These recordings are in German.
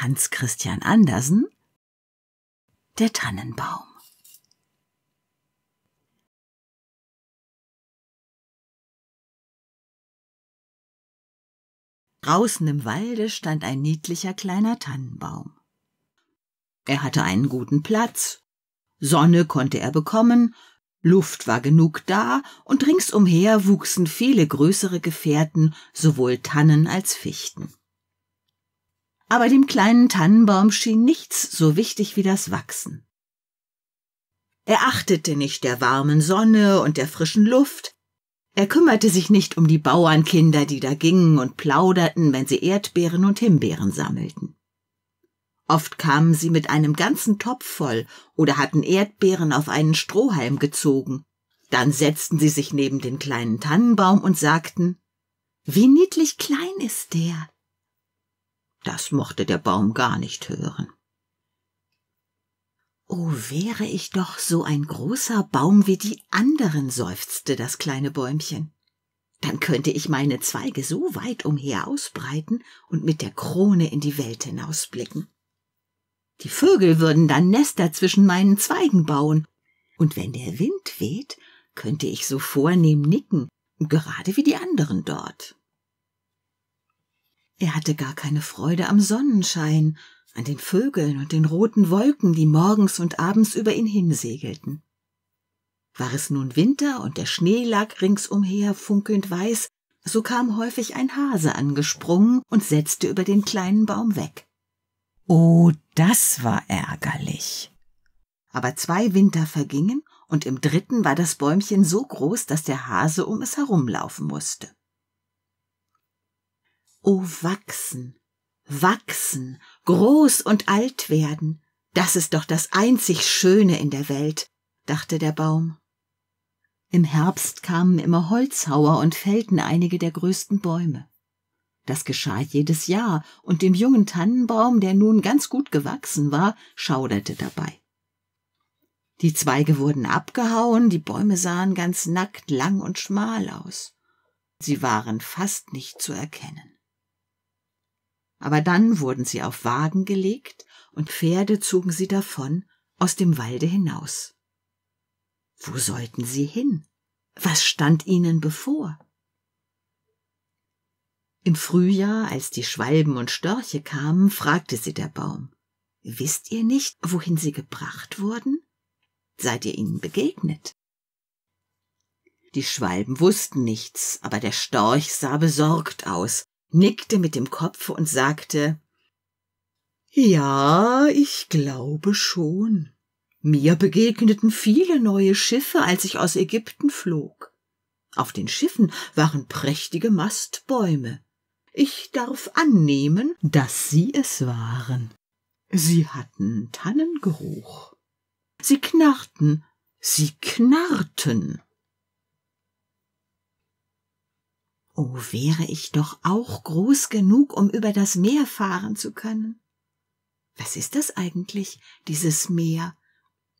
Hans Christian Andersen Der Tannenbaum Draußen im Walde stand ein niedlicher kleiner Tannenbaum. Er hatte einen guten Platz, Sonne konnte er bekommen, Luft war genug da, und ringsumher wuchsen viele größere Gefährten, sowohl Tannen als Fichten aber dem kleinen Tannenbaum schien nichts so wichtig wie das Wachsen. Er achtete nicht der warmen Sonne und der frischen Luft, er kümmerte sich nicht um die Bauernkinder, die da gingen und plauderten, wenn sie Erdbeeren und Himbeeren sammelten. Oft kamen sie mit einem ganzen Topf voll oder hatten Erdbeeren auf einen Strohhalm gezogen. Dann setzten sie sich neben den kleinen Tannenbaum und sagten Wie niedlich klein ist der. Das mochte der Baum gar nicht hören. Oh, wäre ich doch so ein großer Baum wie die anderen, seufzte das kleine Bäumchen. Dann könnte ich meine Zweige so weit umher ausbreiten und mit der Krone in die Welt hinausblicken. Die Vögel würden dann Nester zwischen meinen Zweigen bauen, und wenn der Wind weht, könnte ich so vornehm nicken, gerade wie die anderen dort. Er hatte gar keine Freude am Sonnenschein, an den Vögeln und den roten Wolken, die morgens und abends über ihn hinsegelten. War es nun Winter und der Schnee lag ringsumher funkelnd weiß, so kam häufig ein Hase angesprungen und setzte über den kleinen Baum weg. Oh, das war ärgerlich. Aber zwei Winter vergingen, und im dritten war das Bäumchen so groß, dass der Hase um es herumlaufen musste. O oh, wachsen, wachsen, groß und alt werden, das ist doch das einzig Schöne in der Welt, dachte der Baum. Im Herbst kamen immer Holzhauer und fällten einige der größten Bäume. Das geschah jedes Jahr, und dem jungen Tannenbaum, der nun ganz gut gewachsen war, schauderte dabei. Die Zweige wurden abgehauen, die Bäume sahen ganz nackt, lang und schmal aus. Sie waren fast nicht zu erkennen aber dann wurden sie auf Wagen gelegt und Pferde zogen sie davon aus dem Walde hinaus. Wo sollten sie hin? Was stand ihnen bevor? Im Frühjahr, als die Schwalben und Störche kamen, fragte sie der Baum Wisst ihr nicht, wohin sie gebracht wurden? Seid ihr ihnen begegnet? Die Schwalben wussten nichts, aber der Storch sah besorgt aus, nickte mit dem Kopf und sagte Ja, ich glaube schon. Mir begegneten viele neue Schiffe, als ich aus Ägypten flog. Auf den Schiffen waren prächtige Mastbäume. Ich darf annehmen, dass sie es waren. Sie hatten Tannengeruch. Sie knarrten, sie knarrten Oh, wäre ich doch auch groß genug, um über das Meer fahren zu können. Was ist das eigentlich, dieses Meer?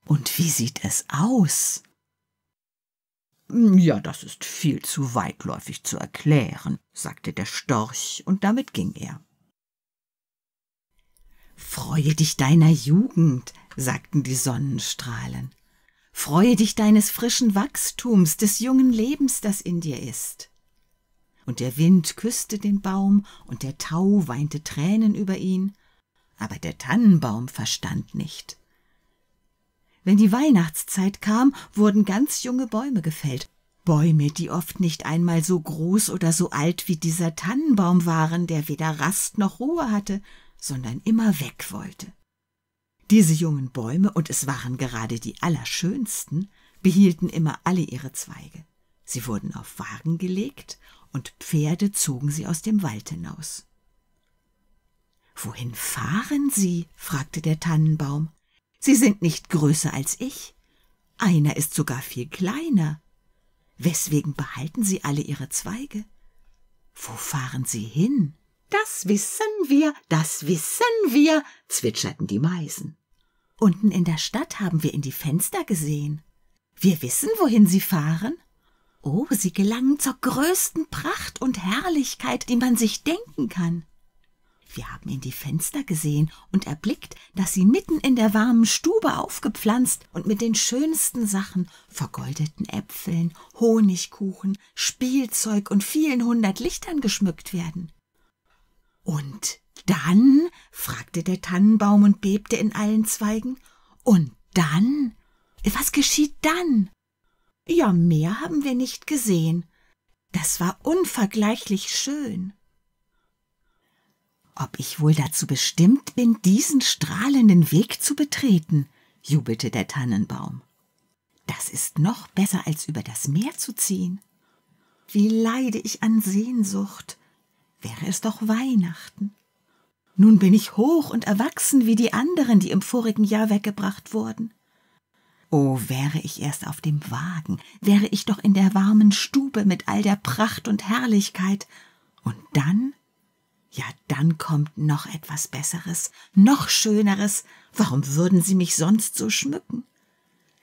Und wie sieht es aus? Hm, ja, das ist viel zu weitläufig zu erklären, sagte der Storch, und damit ging er. Freue dich deiner Jugend, sagten die Sonnenstrahlen. Freue dich deines frischen Wachstums, des jungen Lebens, das in dir ist und der Wind küßte den Baum, und der Tau weinte Tränen über ihn, aber der Tannenbaum verstand nicht. Wenn die Weihnachtszeit kam, wurden ganz junge Bäume gefällt, Bäume, die oft nicht einmal so groß oder so alt wie dieser Tannenbaum waren, der weder Rast noch Ruhe hatte, sondern immer weg wollte. Diese jungen Bäume, und es waren gerade die allerschönsten, behielten immer alle ihre Zweige. Sie wurden auf Wagen gelegt und Pferde zogen sie aus dem Wald hinaus. Wohin fahren Sie? fragte der Tannenbaum. Sie sind nicht größer als ich. Einer ist sogar viel kleiner. Weswegen behalten Sie alle Ihre Zweige? Wo fahren Sie hin? Das wissen wir, das wissen wir, zwitscherten die Meisen. Unten in der Stadt haben wir in die Fenster gesehen. Wir wissen, wohin Sie fahren. Oh, sie gelangen zur größten Pracht und Herrlichkeit, die man sich denken kann. Wir haben in die Fenster gesehen und erblickt, dass sie mitten in der warmen Stube aufgepflanzt und mit den schönsten Sachen, vergoldeten Äpfeln, Honigkuchen, Spielzeug und vielen hundert Lichtern geschmückt werden. Und dann? fragte der Tannenbaum und bebte in allen Zweigen. Und dann? Was geschieht dann? Ja, mehr haben wir nicht gesehen. Das war unvergleichlich schön. Ob ich wohl dazu bestimmt bin, diesen strahlenden Weg zu betreten, jubelte der Tannenbaum. Das ist noch besser, als über das Meer zu ziehen. Wie leide ich an Sehnsucht. Wäre es doch Weihnachten. Nun bin ich hoch und erwachsen wie die anderen, die im vorigen Jahr weggebracht wurden. Oh, wäre ich erst auf dem Wagen, wäre ich doch in der warmen Stube mit all der Pracht und Herrlichkeit. Und dann? Ja, dann kommt noch etwas Besseres, noch Schöneres. Warum würden Sie mich sonst so schmücken?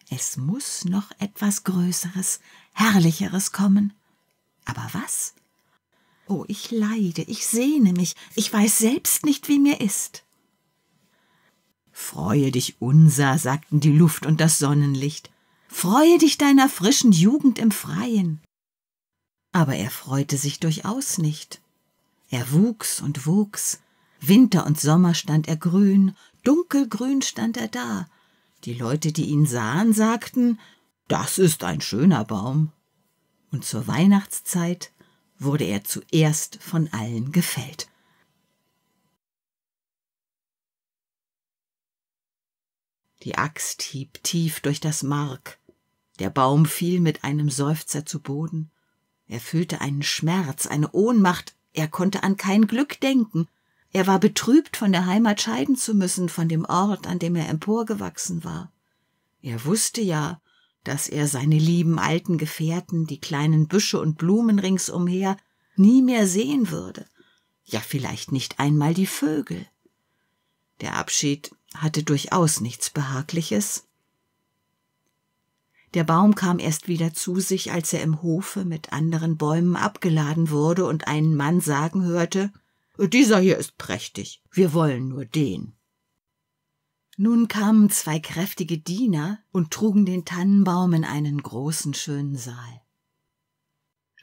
Es muß noch etwas Größeres, Herrlicheres kommen. Aber was? Oh, ich leide, ich sehne mich, ich weiß selbst nicht, wie mir ist. Freue dich unser, sagten die Luft und das Sonnenlicht. Freue dich deiner frischen Jugend im Freien. Aber er freute sich durchaus nicht. Er wuchs und wuchs. Winter und Sommer stand er grün, dunkelgrün stand er da. Die Leute, die ihn sahen, sagten, das ist ein schöner Baum. Und zur Weihnachtszeit wurde er zuerst von allen gefällt. Die Axt hieb tief durch das Mark. Der Baum fiel mit einem Seufzer zu Boden. Er fühlte einen Schmerz, eine Ohnmacht. Er konnte an kein Glück denken. Er war betrübt, von der Heimat scheiden zu müssen, von dem Ort, an dem er emporgewachsen war. Er wusste ja, dass er seine lieben alten Gefährten, die kleinen Büsche und Blumen ringsumher, nie mehr sehen würde, ja vielleicht nicht einmal die Vögel. Der Abschied hatte durchaus nichts Behagliches. Der Baum kam erst wieder zu sich, als er im Hofe mit anderen Bäumen abgeladen wurde und einen Mann sagen hörte Dieser hier ist prächtig, wir wollen nur den. Nun kamen zwei kräftige Diener und trugen den Tannenbaum in einen großen schönen Saal.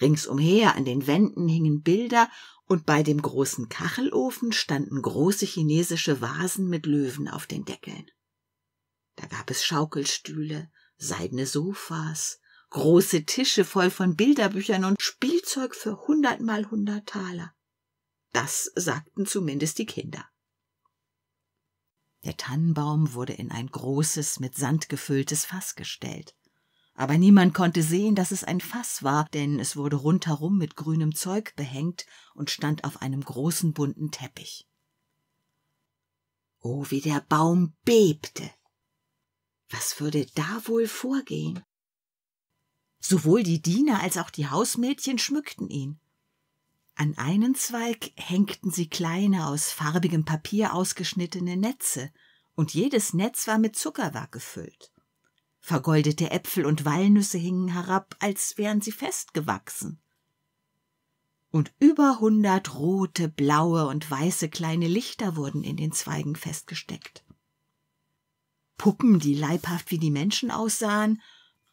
Ringsumher an den Wänden hingen Bilder und bei dem großen Kachelofen standen große chinesische Vasen mit Löwen auf den Deckeln. Da gab es Schaukelstühle, seidene Sofas, große Tische voll von Bilderbüchern und Spielzeug für hundertmal hundert Taler. Das sagten zumindest die Kinder. Der Tannenbaum wurde in ein großes, mit Sand gefülltes Fass gestellt aber niemand konnte sehen, dass es ein Fass war, denn es wurde rundherum mit grünem Zeug behängt und stand auf einem großen bunten Teppich. Oh, wie der Baum bebte! Was würde da wohl vorgehen? Sowohl die Diener als auch die Hausmädchen schmückten ihn. An einen Zweig hängten sie kleine, aus farbigem Papier ausgeschnittene Netze, und jedes Netz war mit Zuckerwerk gefüllt. Vergoldete Äpfel und Walnüsse hingen herab, als wären sie festgewachsen. Und über hundert rote, blaue und weiße kleine Lichter wurden in den Zweigen festgesteckt. Puppen, die leibhaft wie die Menschen aussahen,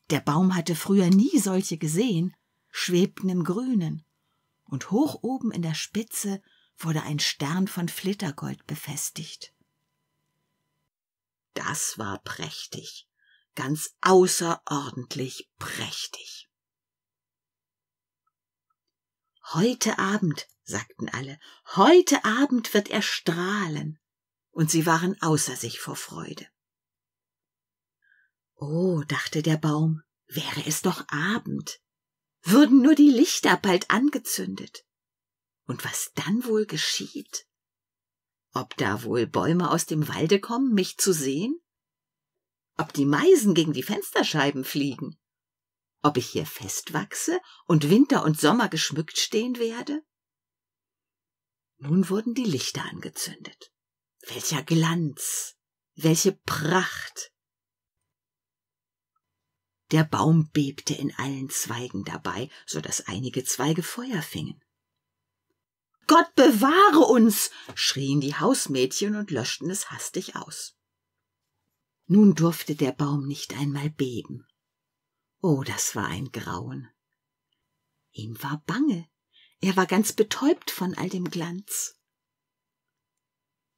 der Baum hatte früher nie solche gesehen, schwebten im Grünen, und hoch oben in der Spitze wurde ein Stern von Flittergold befestigt. Das war prächtig ganz außerordentlich prächtig. Heute Abend, sagten alle, heute Abend wird er strahlen. Und sie waren außer sich vor Freude. Oh, dachte der Baum, wäre es doch Abend. Würden nur die Lichter bald angezündet. Und was dann wohl geschieht? Ob da wohl Bäume aus dem Walde kommen, mich zu sehen? ob die Meisen gegen die Fensterscheiben fliegen, ob ich hier festwachse und Winter und Sommer geschmückt stehen werde? Nun wurden die Lichter angezündet. Welcher Glanz, welche Pracht. Der Baum bebte in allen Zweigen dabei, so dass einige Zweige Feuer fingen. Gott bewahre uns, schrien die Hausmädchen und löschten es hastig aus. Nun durfte der Baum nicht einmal beben. Oh, das war ein Grauen. Ihm war bange, er war ganz betäubt von all dem Glanz.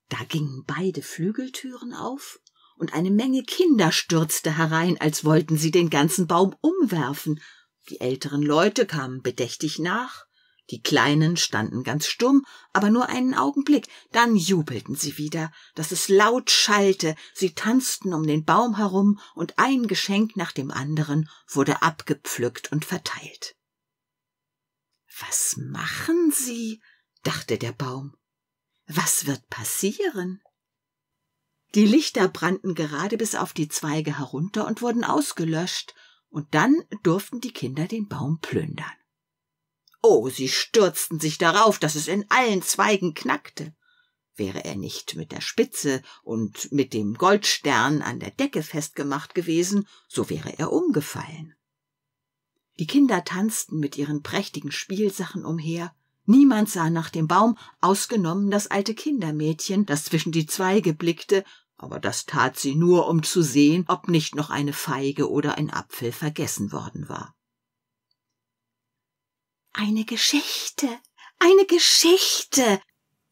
Da gingen beide Flügeltüren auf, und eine Menge Kinder stürzte herein, als wollten sie den ganzen Baum umwerfen. Die älteren Leute kamen bedächtig nach, die Kleinen standen ganz stumm, aber nur einen Augenblick, dann jubelten sie wieder, dass es laut schallte, sie tanzten um den Baum herum, und ein Geschenk nach dem anderen wurde abgepflückt und verteilt. Was machen sie? dachte der Baum. Was wird passieren? Die Lichter brannten gerade bis auf die Zweige herunter und wurden ausgelöscht, und dann durften die Kinder den Baum plündern. Oh, sie stürzten sich darauf, daß es in allen Zweigen knackte. Wäre er nicht mit der Spitze und mit dem Goldstern an der Decke festgemacht gewesen, so wäre er umgefallen. Die Kinder tanzten mit ihren prächtigen Spielsachen umher, niemand sah nach dem Baum, ausgenommen das alte Kindermädchen, das zwischen die Zweige blickte, aber das tat sie nur, um zu sehen, ob nicht noch eine Feige oder ein Apfel vergessen worden war. Eine Geschichte, eine Geschichte,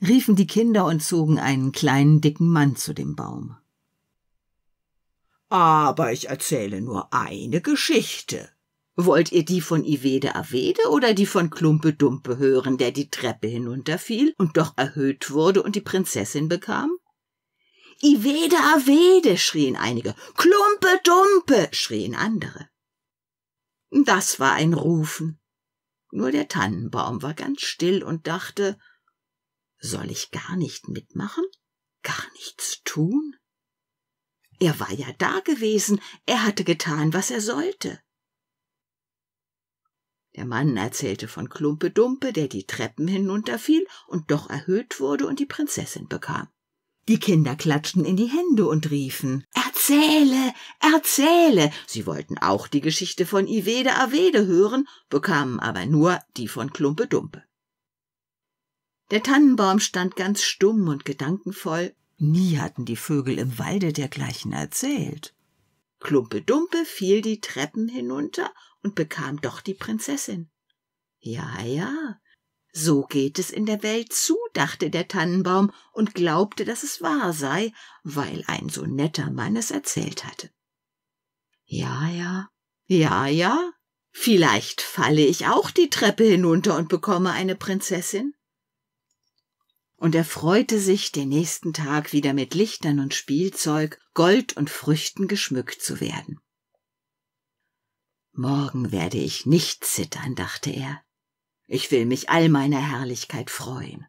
riefen die Kinder und zogen einen kleinen dicken Mann zu dem Baum. Aber ich erzähle nur eine Geschichte. Wollt ihr die von Ivede Avede oder die von Klumpe Dumpe hören, der die Treppe hinunterfiel und doch erhöht wurde und die Prinzessin bekam? Ivede Avede schrien einige, Klumpe Dumpe schrien andere. Das war ein Rufen, nur der Tannenbaum war ganz still und dachte Soll ich gar nicht mitmachen? Gar nichts tun? Er war ja da gewesen, er hatte getan, was er sollte. Der Mann erzählte von Klumpe Dumpe, der die Treppen hinunterfiel und doch erhöht wurde und die Prinzessin bekam. Die Kinder klatschten in die Hände und riefen Erzähle, erzähle. Sie wollten auch die Geschichte von Ivede Avede hören, bekamen aber nur die von Klumpe Dumpe. Der Tannenbaum stand ganz stumm und gedankenvoll. Nie hatten die Vögel im Walde dergleichen erzählt. Klumpe Dumpe fiel die Treppen hinunter und bekam doch die Prinzessin. Ja, ja, so geht es in der Welt zu, dachte der Tannenbaum und glaubte, dass es wahr sei, weil ein so netter Mann es erzählt hatte. Ja, ja, ja, ja, vielleicht falle ich auch die Treppe hinunter und bekomme eine Prinzessin. Und er freute sich, den nächsten Tag wieder mit Lichtern und Spielzeug, Gold und Früchten geschmückt zu werden. Morgen werde ich nicht zittern, dachte er. Ich will mich all meiner Herrlichkeit freuen.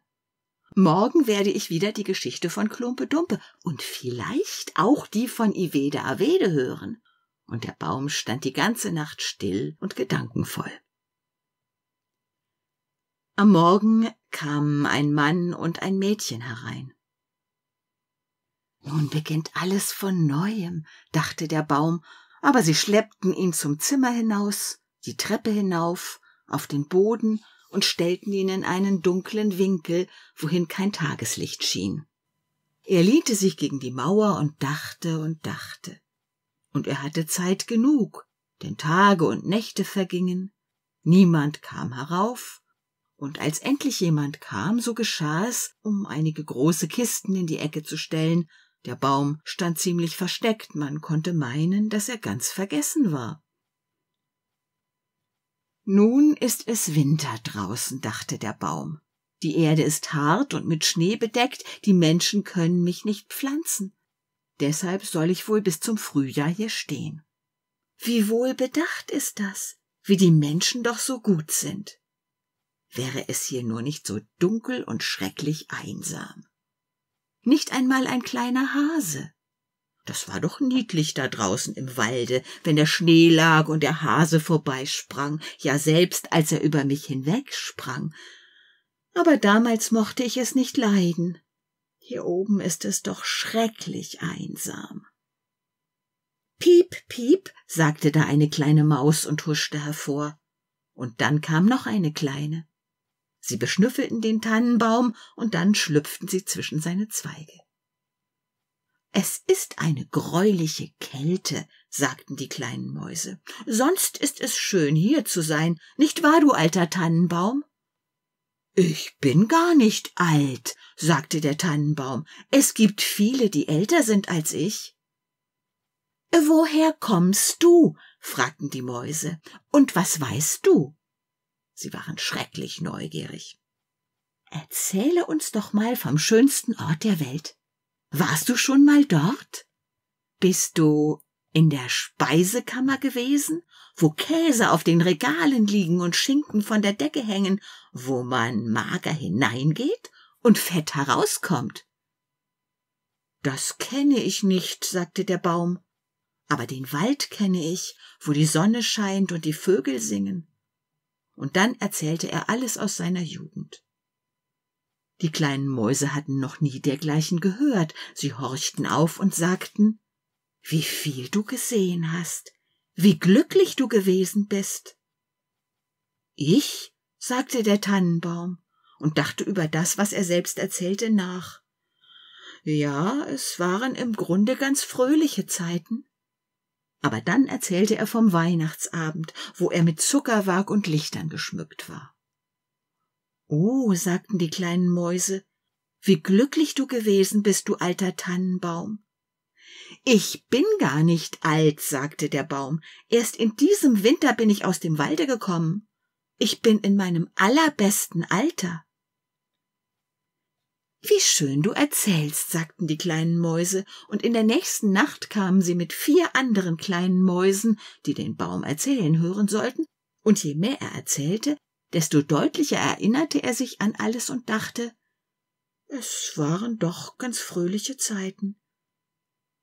Morgen werde ich wieder die Geschichte von Klumpe Dumpe und vielleicht auch die von Ivede Avede hören. Und der Baum stand die ganze Nacht still und gedankenvoll. Am Morgen kamen ein Mann und ein Mädchen herein. Nun beginnt alles von neuem, dachte der Baum, aber sie schleppten ihn zum Zimmer hinaus, die Treppe hinauf auf den Boden und stellten ihn in einen dunklen Winkel, wohin kein Tageslicht schien. Er lehnte sich gegen die Mauer und dachte und dachte. Und er hatte Zeit genug, denn Tage und Nächte vergingen, niemand kam herauf, und als endlich jemand kam, so geschah es, um einige große Kisten in die Ecke zu stellen, der Baum stand ziemlich versteckt, man konnte meinen, dass er ganz vergessen war. Nun ist es Winter draußen, dachte der Baum. Die Erde ist hart und mit Schnee bedeckt, die Menschen können mich nicht pflanzen. Deshalb soll ich wohl bis zum Frühjahr hier stehen. Wie wohl bedacht ist das, wie die Menschen doch so gut sind. Wäre es hier nur nicht so dunkel und schrecklich einsam. Nicht einmal ein kleiner Hase, das war doch niedlich da draußen im Walde, wenn der Schnee lag und der Hase vorbeisprang, ja selbst als er über mich hinwegsprang. Aber damals mochte ich es nicht leiden. Hier oben ist es doch schrecklich einsam. Piep, piep, sagte da eine kleine Maus und huschte hervor. Und dann kam noch eine kleine. Sie beschnüffelten den Tannenbaum und dann schlüpften sie zwischen seine Zweige. Es ist eine greuliche Kälte, sagten die kleinen Mäuse. Sonst ist es schön, hier zu sein, nicht wahr, du alter Tannenbaum? Ich bin gar nicht alt, sagte der Tannenbaum. Es gibt viele, die älter sind als ich. Woher kommst du? fragten die Mäuse. Und was weißt du? Sie waren schrecklich neugierig. Erzähle uns doch mal vom schönsten Ort der Welt, warst du schon mal dort? Bist du in der Speisekammer gewesen, wo Käse auf den Regalen liegen und Schinken von der Decke hängen, wo man mager hineingeht und fett herauskommt? Das kenne ich nicht, sagte der Baum, aber den Wald kenne ich, wo die Sonne scheint und die Vögel singen. Und dann erzählte er alles aus seiner Jugend. Die kleinen Mäuse hatten noch nie dergleichen gehört, sie horchten auf und sagten Wie viel du gesehen hast, wie glücklich du gewesen bist. Ich? sagte der Tannenbaum und dachte über das, was er selbst erzählte, nach. Ja, es waren im Grunde ganz fröhliche Zeiten. Aber dann erzählte er vom Weihnachtsabend, wo er mit Zuckerwerk und Lichtern geschmückt war. Oh, sagten die kleinen Mäuse, wie glücklich du gewesen bist, du alter Tannenbaum. Ich bin gar nicht alt, sagte der Baum. Erst in diesem Winter bin ich aus dem Walde gekommen. Ich bin in meinem allerbesten Alter. Wie schön du erzählst, sagten die kleinen Mäuse, und in der nächsten Nacht kamen sie mit vier anderen kleinen Mäusen, die den Baum erzählen hören sollten, und je mehr er erzählte, desto deutlicher erinnerte er sich an alles und dachte, es waren doch ganz fröhliche Zeiten.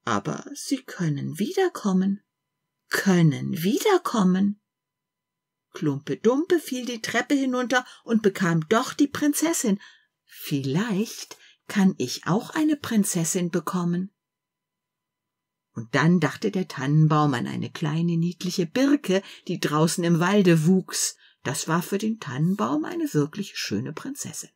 Aber sie können wiederkommen. Können wiederkommen. Klumpe Dumpe fiel die Treppe hinunter und bekam doch die Prinzessin. Vielleicht kann ich auch eine Prinzessin bekommen. Und dann dachte der Tannenbaum an eine kleine niedliche Birke, die draußen im Walde wuchs, das war für den Tannenbaum eine wirklich schöne Prinzessin.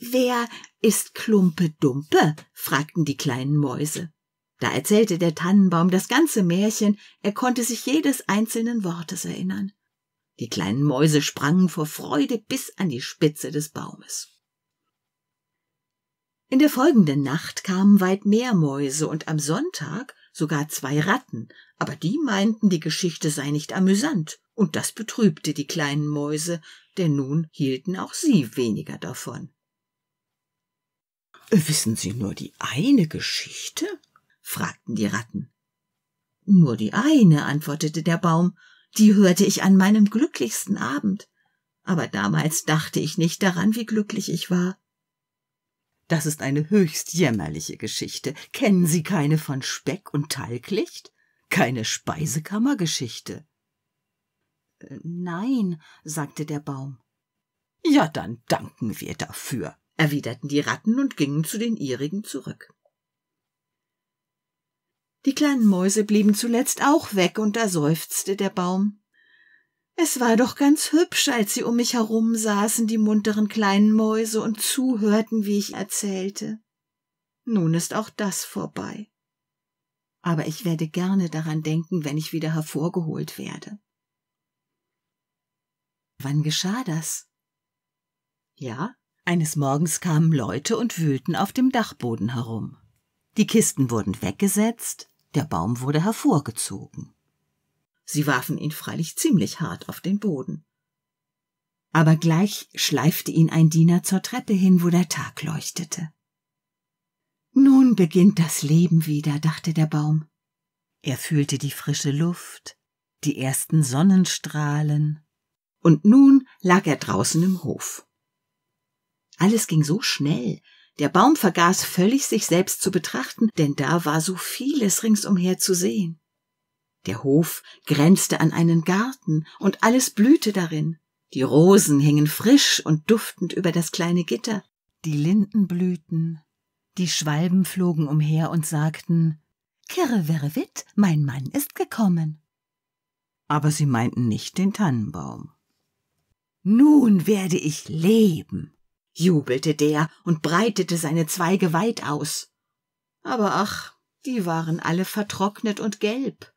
Wer ist Klumpe Dumpe? fragten die kleinen Mäuse. Da erzählte der Tannenbaum das ganze Märchen, er konnte sich jedes einzelnen Wortes erinnern. Die kleinen Mäuse sprangen vor Freude bis an die Spitze des Baumes. In der folgenden Nacht kamen weit mehr Mäuse, und am Sonntag sogar zwei Ratten, aber die meinten, die Geschichte sei nicht amüsant, und das betrübte die kleinen Mäuse, denn nun hielten auch sie weniger davon. Wissen Sie nur die eine Geschichte? fragten die Ratten. Nur die eine, antwortete der Baum, die hörte ich an meinem glücklichsten Abend. Aber damals dachte ich nicht daran, wie glücklich ich war. Das ist eine höchst jämmerliche Geschichte. Kennen Sie keine von Speck und Talglicht? Keine Speisekammergeschichte? Äh, nein, sagte der Baum. Ja, dann danken wir dafür, erwiderten die Ratten und gingen zu den ihrigen zurück. Die kleinen Mäuse blieben zuletzt auch weg, und da seufzte der Baum. Es war doch ganz hübsch, als sie um mich herum saßen, die munteren kleinen Mäuse, und zuhörten, wie ich erzählte. Nun ist auch das vorbei. Aber ich werde gerne daran denken, wenn ich wieder hervorgeholt werde. Wann geschah das? Ja, eines Morgens kamen Leute und wühlten auf dem Dachboden herum. Die Kisten wurden weggesetzt, der Baum wurde hervorgezogen. Sie warfen ihn freilich ziemlich hart auf den Boden. Aber gleich schleifte ihn ein Diener zur Treppe hin, wo der Tag leuchtete. Nun beginnt das Leben wieder, dachte der Baum. Er fühlte die frische Luft, die ersten Sonnenstrahlen, und nun lag er draußen im Hof. Alles ging so schnell, der Baum vergaß völlig, sich selbst zu betrachten, denn da war so vieles ringsumher zu sehen. Der Hof grenzte an einen Garten, und alles blühte darin. Die Rosen hingen frisch und duftend über das kleine Gitter. Die Linden blühten, die Schwalben flogen umher und sagten Kirrewerewit, mein Mann ist gekommen. Aber sie meinten nicht den Tannenbaum. Nun werde ich leben, jubelte der und breitete seine Zweige weit aus. Aber ach, die waren alle vertrocknet und gelb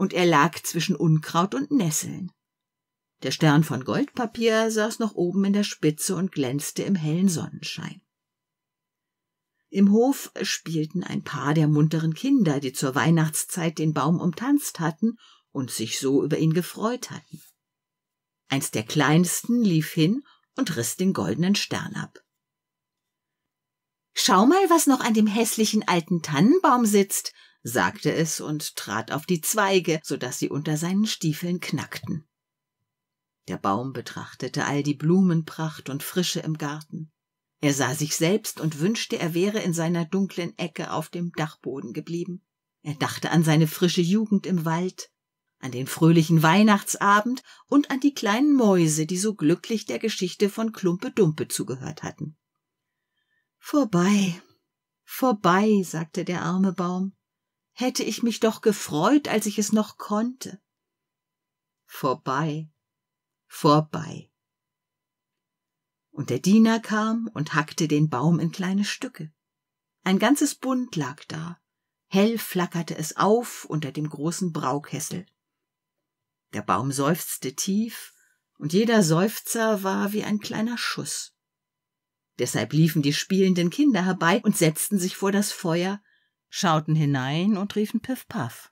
und er lag zwischen Unkraut und Nesseln. Der Stern von Goldpapier saß noch oben in der Spitze und glänzte im hellen Sonnenschein. Im Hof spielten ein paar der munteren Kinder, die zur Weihnachtszeit den Baum umtanzt hatten und sich so über ihn gefreut hatten. Eins der kleinsten lief hin und riss den goldenen Stern ab. Schau mal, was noch an dem hässlichen alten Tannenbaum sitzt, sagte es und trat auf die Zweige, so daß sie unter seinen Stiefeln knackten. Der Baum betrachtete all die Blumenpracht und Frische im Garten. Er sah sich selbst und wünschte, er wäre in seiner dunklen Ecke auf dem Dachboden geblieben. Er dachte an seine frische Jugend im Wald, an den fröhlichen Weihnachtsabend und an die kleinen Mäuse, die so glücklich der Geschichte von Klumpe Dumpe zugehört hatten. Vorbei, vorbei, sagte der arme Baum hätte ich mich doch gefreut, als ich es noch konnte. Vorbei, vorbei. Und der Diener kam und hackte den Baum in kleine Stücke. Ein ganzes Bund lag da, hell flackerte es auf unter dem großen Braukessel. Der Baum seufzte tief, und jeder Seufzer war wie ein kleiner Schuss. Deshalb liefen die spielenden Kinder herbei und setzten sich vor das Feuer schauten hinein und riefen Piff Paff.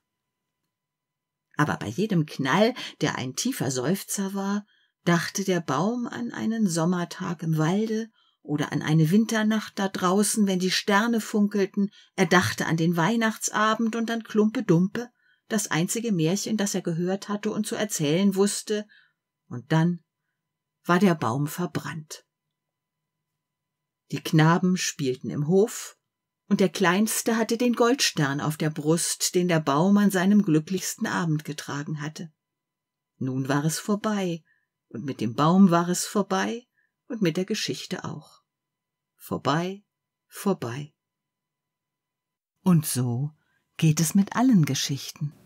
Aber bei jedem Knall, der ein tiefer Seufzer war, dachte der Baum an einen Sommertag im Walde oder an eine Winternacht da draußen, wenn die Sterne funkelten, er dachte an den Weihnachtsabend und an Klumpe Dumpe, das einzige Märchen, das er gehört hatte und zu erzählen wusste, und dann war der Baum verbrannt. Die Knaben spielten im Hof und der Kleinste hatte den Goldstern auf der Brust, den der Baum an seinem glücklichsten Abend getragen hatte. Nun war es vorbei, und mit dem Baum war es vorbei, und mit der Geschichte auch. Vorbei, vorbei. Und so geht es mit allen Geschichten.